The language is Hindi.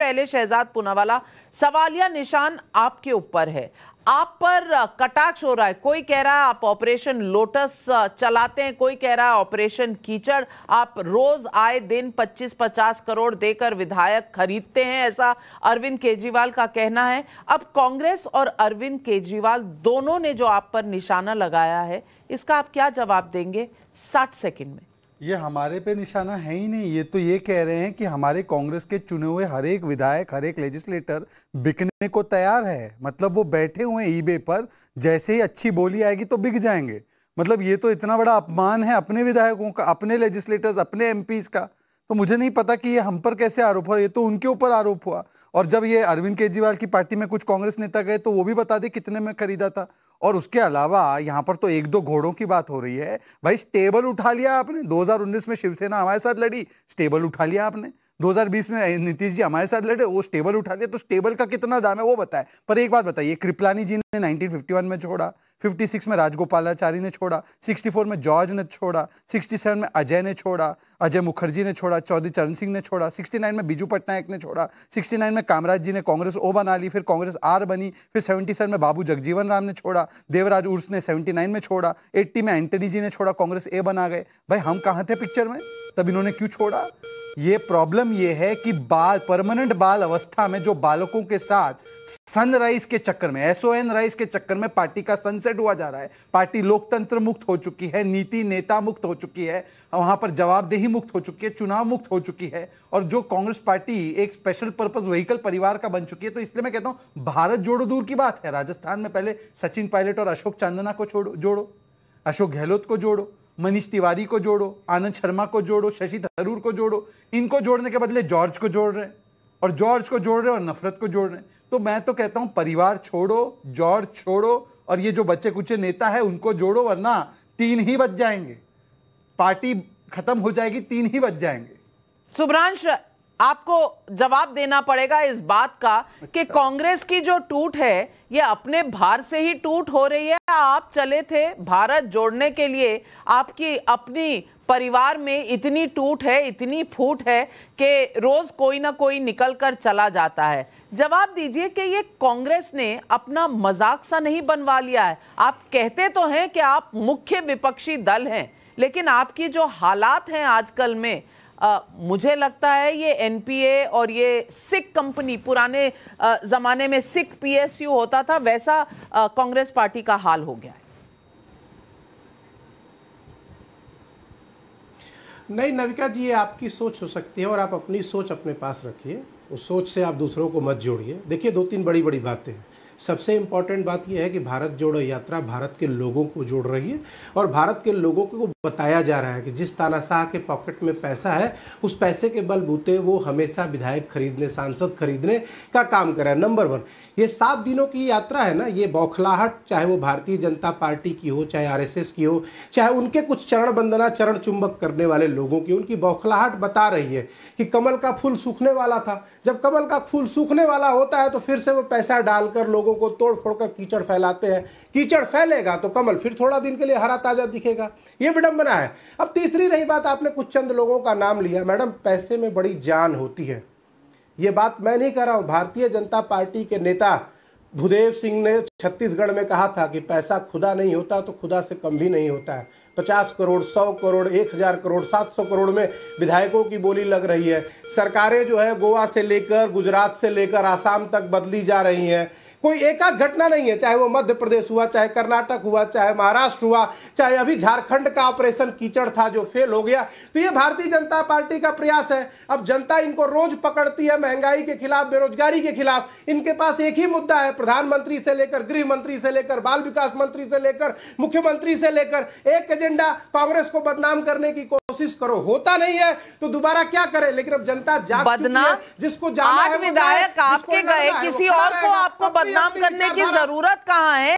पहले शहजाद पुनावाला सवालिया निशान आपके ऊपर है आप पर कटाक्ष हो रहा है कोई कह रहा है आप ऑपरेशन लोटस चलाते हैं कोई कह रहा है ऑपरेशन कीचड़ आप रोज आए दिन 25-50 करोड़ देकर विधायक खरीदते हैं ऐसा अरविंद केजरीवाल का कहना है अब कांग्रेस और अरविंद केजरीवाल दोनों ने जो आप पर निशाना लगाया है इसका आप क्या जवाब देंगे साठ सेकेंड में ये हमारे पे निशाना है ही नहीं ये तो ये कह रहे हैं कि हमारे कांग्रेस के चुने हुए हर एक विधायक हर एक लेजिस्लेटर बिकने को तैयार है मतलब वो बैठे हुए हैं ईबे पर जैसे ही अच्छी बोली आएगी तो बिक जाएंगे मतलब ये तो इतना बड़ा अपमान है अपने विधायकों का अपने लेजिस्लेटर्स अपने एमपीज का तो मुझे नहीं पता कि ये हम पर कैसे आरोप हुआ ये तो उनके ऊपर आरोप हुआ और जब ये अरविंद केजरीवाल की पार्टी में कुछ कांग्रेस नेता गए तो वो भी बता दे कितने में खरीदा था और उसके अलावा यहाँ पर तो एक दो घोड़ों की बात हो रही है भाई स्टेबल उठा लिया आपने 2019 में शिवसेना हमारे साथ लड़ी स्टेबल उठा लिया आपने 2020 में नीतीश जी हमारे साथ लड़े वो स्टेबल उठा दिया तो स्टेबल का कितना दाम है वो बताए पर एक बात बताइए कृपलानी जी ने 1951 में छोड़ा 56 में राजगोपालाचारी ने छोड़ा 64 में जॉर्ज ने छोड़ा 67 में अजय ने छोड़ा अजय मुखर्जी ने छोड़ा चौधरी चरण सिंह ने छोड़ा 69 में बीजू पटनायक ने छोड़ा 69 में कामराज जी ने कांग्रेस ओ बना ली फिर कांग्रेस आर बनी फिर 77 में बाबू जगजीवन राम ने छोड़ा देवराज उर्स ने 79 में छोड़ा 80 में एंटनी जी ने छोड़ा कांग्रेस ए बना गए भाई हम कहाँ थे पिक्चर में तब इन्होंने क्यों छोड़ा ये प्रॉब्लम ये है कि बाल परमानेंट बाल अवस्था में जो बालकों के साथ सनराइज के चक्कर में एसओ एन राइज के चक्कर में पार्टी का सनसेट हुआ जा रहा है पार्टी लोकतंत्र मुक्त हो चुकी है नीति नेता मुक्त हो चुकी है वहां पर जवाबदेही मुक्त हो चुकी है चुनाव मुक्त हो चुकी है और जो कांग्रेस पार्टी एक स्पेशल पर्पज व्हीकल परिवार का बन चुकी है तो इसलिए मैं कहता हूं भारत जोड़ो दूर की बात है राजस्थान में पहले सचिन पायलट और अशोक चांदना को छोड़ो जोड़ो अशोक गहलोत को जोड़ो मनीष तिवारी को जोड़ो आनंद शर्मा को जोड़ो शशि थरूर को जोड़ो इनको जोड़ने के बदले जॉर्ज को जोड़ रहे हैं और जॉर्ज को जोड़ रहे हैं और नफरत को जोड़ रहे हैं तो मैं तो कहता हूं परिवार छोड़ो जॉर्ज छोड़ो और ये जो बच्चे कुचे नेता है उनको जोड़ो वरना तीन ही बच जाएंगे पार्टी खत्म हो जाएगी तीन ही बच जाएंगे सुब्रांश आपको जवाब देना पड़ेगा इस बात का कि अच्छा। कांग्रेस की जो टूट है ये अपने भार से ही टूट हो रही है आप चले थे भारत जोड़ने के लिए आपकी अपनी परिवार में इतनी टूट है इतनी फूट है कि रोज कोई ना कोई निकल कर चला जाता है जवाब दीजिए कि ये कांग्रेस ने अपना मजाक सा नहीं बनवा लिया है आप कहते तो हैं कि आप मुख्य विपक्षी दल हैं लेकिन आपकी जो हालात हैं आजकल में आ, मुझे लगता है ये एनपीए और ये सिख कंपनी पुराने आ, जमाने में सिख पीएसयू होता था वैसा कांग्रेस पार्टी का हाल हो गया है नहीं नविका जी ये आपकी सोच हो सकती है और आप अपनी सोच अपने पास रखिए उस सोच से आप दूसरों को मत जोड़िए देखिए दो तीन बड़ी बड़ी बातें सबसे इम्पॉर्टेंट बात यह है कि भारत जोड़ो यात्रा भारत के लोगों को जोड़ रही है और भारत के लोगों को बताया जा रहा है कि जिस तानाशाह के पॉकेट में पैसा है उस पैसे के बलबूते वो हमेशा विधायक खरीदने सांसद खरीदने का काम कर रहा है नंबर वन ये सात दिनों की यात्रा है ना ये बौखलाहट चाहे वो भारतीय जनता पार्टी की हो चाहे आरएसएस की हो चाहे उनके कुछ चरण बंदना चरण चुंबक करने वाले लोगों की उनकी बौखलाहट बता रही है कि कमल का फूल सूखने वाला था जब कमल का फूल सूखने वाला होता है तो फिर से वो पैसा डालकर लोगों को तोड़ फोड़ कर कीचड़ फैलाते हैं कीचड़ फैलेगा तो कमल फिर थोड़ा दिन के लिए हरा ताजा दिखेगा ये विडम्ब बना है अब तीसरी रही बात आपने कुछ चंद लोगों का नाम लिया मैडम पैसे में बड़ी जान होती है ये बात मैं नहीं कह रहा हूँ भारतीय जनता पार्टी के नेता भूदेव सिंह ने छत्तीसगढ़ में कहा था कि पैसा खुदा नहीं होता तो खुदा से कम भी नहीं होता है पचास करोड़ सौ करोड़ एक हज़ार करोड़ सात सौ करोड़ में विधायकों की बोली लग रही है सरकारें जो है गोवा से लेकर गुजरात से लेकर आसाम तक बदली जा रही हैं कोई एकाध घटना नहीं है चाहे वो मध्य प्रदेश हुआ चाहे कर्नाटक हुआ चाहे महाराष्ट्र हुआ चाहे अभी झारखंड का ऑपरेशन कीचड़ था जो फेल हो गया तो ये भारतीय जनता पार्टी का प्रयास है अब जनता इनको रोज पकड़ती है महंगाई के खिलाफ बेरोजगारी के खिलाफ इनके पास एक ही मुद्दा है प्रधानमंत्री से लेकर गृह मंत्री से लेकर बाल विकास मंत्री से लेकर मुख्यमंत्री से लेकर एक एजेंडा कांग्रेस को बदनाम करने की कोशिश करो होता नहीं है तो दोबारा क्या करे लेकिन अब जनता बदनाम जिसको आठ विधायक आपके गए किसी और को आपको बदनाम करने की जरूरत कहाँ है